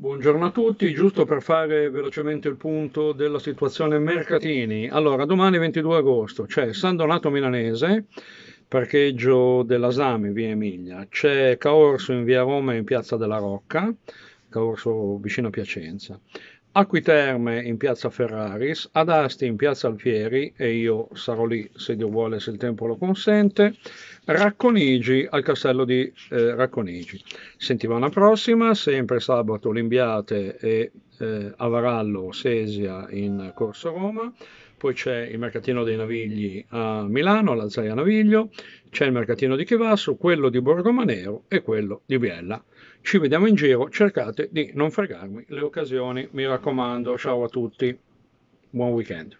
Buongiorno a tutti, giusto per fare velocemente il punto della situazione mercatini. Allora, domani 22 agosto c'è San Donato Milanese, parcheggio della SAMI via Emilia, c'è Caorso in via Roma in piazza della Rocca, Caorso vicino a Piacenza, Acquiterme in piazza Ferraris, ad Asti in piazza Alfieri, e io sarò lì se Dio vuole, se il tempo lo consente, Racconigi al castello di eh, Racconigi. Settimana prossima, sempre sabato, l'imbiate e eh, Avarallo Sesia in Corso Roma, poi c'è il mercatino dei Navigli a Milano, alla Zaia Naviglio, c'è il mercatino di Chivasso, quello di Borgomanero e quello di Biella. Ci vediamo in giro, cercate di non fregarmi le occasioni, mi raccomando, ciao a tutti, buon weekend.